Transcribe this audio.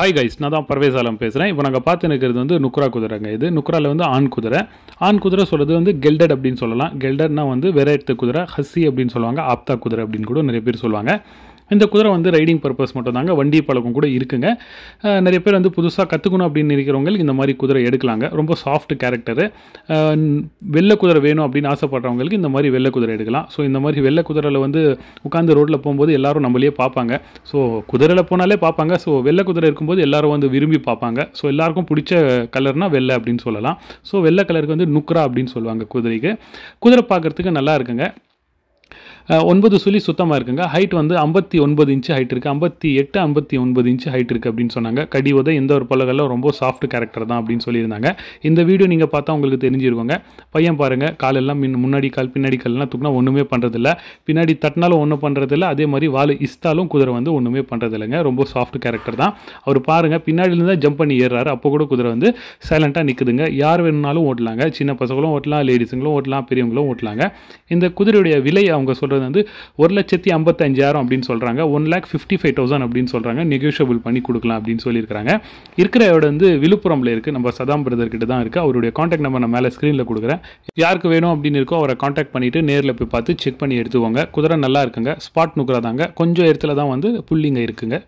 hi guys நான் தான் பர்வேஸ் ஆலம் பேசுகிறேன் இப்போ நாங்கள் பார்த்து நிற்கிறது வந்து நுக்ரா குதிரைங்க இது நுக்ராவில் வந்து ஆண் குதிரை ஆண் குதிரை சொல்கிறது வந்து கெல்டட் அப்படின்னு சொல்லலாம் கெல்டட்னா வந்து வெரைட்டு குதிரை ஹஸ்ஸி அப்படின்னு சொல்லுவாங்க ஆப்தா குதிரை அப்படின்னு கூட நிறைய பேர் சொல்லுவாங்க இந்த குதிரை வந்து ரைடிங் பர்பஸ் மட்டும் தாங்க வண்டி பழக்கம் கூட இருக்குங்க நிறைய பேர் வந்து புதுசாக கற்றுக்கணும் அப்படின்னு இருக்கிறவங்களுக்கு இந்த மாதிரி குதிரை எடுக்கலாங்க ரொம்ப சாஃப்ட் கேரக்டரு வெள்ளை குதிரை வேணும் அப்படின்னு ஆசைப்படுறவங்களுக்கு இந்த மாதிரி வெள்ளை குதிரை எடுக்கலாம் ஸோ இந்த மாதிரி வெள்ளை குதிரையில் வந்து உட்காந்து ரோட்டில் போகும்போது எல்லோரும் நம்மளே பார்ப்பாங்க ஸோ குதிரையில் போனாலே பார்ப்பாங்க ஸோ வெள்ளை குதிரை இருக்கும்போது எல்லோரும் வந்து விரும்பி பார்ப்பாங்க ஸோ எல்லாருக்கும் பிடிச்ச கலர்னால் வெள்ளை அப்படின்னு சொல்லலாம் ஸோ வெள்ளை கலருக்கு வந்து நுக்ரா அப்படின்னு சொல்லுவாங்க குதிரைக்கு குதிரை பார்க்குறதுக்கு நல்லா இருக்குங்க ஒன்பது சுழி சுத்தமாக இருக்குங்க ஹைட் வந்து ஐம்பத்தி ஒன்பது இன்ச்சு ஹைட் இருக்குது ஐம்பத்தி எட்டு ஐம்பத்தி ஒன்பது இன்ச்சு ஹைட் இருக்குது அப்படின்னு சொன்னாங்க கடி உதை எந்த ஒரு பழகல்ல ரொம்ப சாஃப்ட் கேரக்டர் தான் அப்படின்னு சொல்லியிருந்தாங்க இந்த வீடியோ நீங்கள் பார்த்தா உங்களுக்கு தெரிஞ்சிருக்கோங்க பையன் பாருங்கள் காலெல்லாம் மின் முன்னாடி கால் பின்னாடி கால்லாம் தூக்கினா ஒன்றுமே பண்ணுறதில்ல பின்னாடி தட்டினாலும் ஒன்றும் பண்ணுறதில்ல அதே மாதிரி வாழ் இஸ்தாலும் குதிரை வந்து ஒன்றுமே பண்ணுறதில்லைங்க ரொம்ப சாஃப்ட் கேரக்டர் தான் அவர் பாருங்கள் பின்னாடியிலேருந்து தான் ஜம்ப் பண்ணி ஏறுறாரு அப்போ கூட குதிரை வந்து சைலண்ட்டாக நிற்குதுங்க யார் வேணும்னாலும் ஓட்டலாங்க சின்ன பசங்களும் ஓட்டலாம் லேடிஸுங்களும் ஓட்டலாம் பெரியவங்களும் ஓட்டலாங்க இந்த குதிரையுடைய விலை அவங்க சொல்கிறது சொல்கிறது வந்து ஒரு லட்சத்தி ஐம்பத்தஞ்சாயிரம் அப்படின்னு சொல்கிறாங்க one lakh fifty five thousand அப்படின்னு சொல்கிறாங்க நெகோஷியபிள் பண்ணி கொடுக்கலாம் அப்படின்னு சொல்லியிருக்கிறாங்க இருக்கிற வந்து விழுப்புரமில் இருக்குது நம்ம சதாம் பிரதர் கிட்ட தான் இருக்குது அவருடைய காண்டாக்ட் நம்பர் நான் மேலே ஸ்க்ரீனில் கொடுக்குறேன் யாருக்கு வேணும் அப்படின்னு இருக்கோ அவரை காண்டாக்ட் பண்ணிவிட்டு நேரில் போய் பார்த்து செக் பண்ணி எடுத்துக்கோங்க குதிரை நல்லா இருக்குங்க ஸ்பாட் நுக்குறதாங்க கொஞ்சம் இடத்துல தான் வந்து புள்ளிங்க இருக்குங்க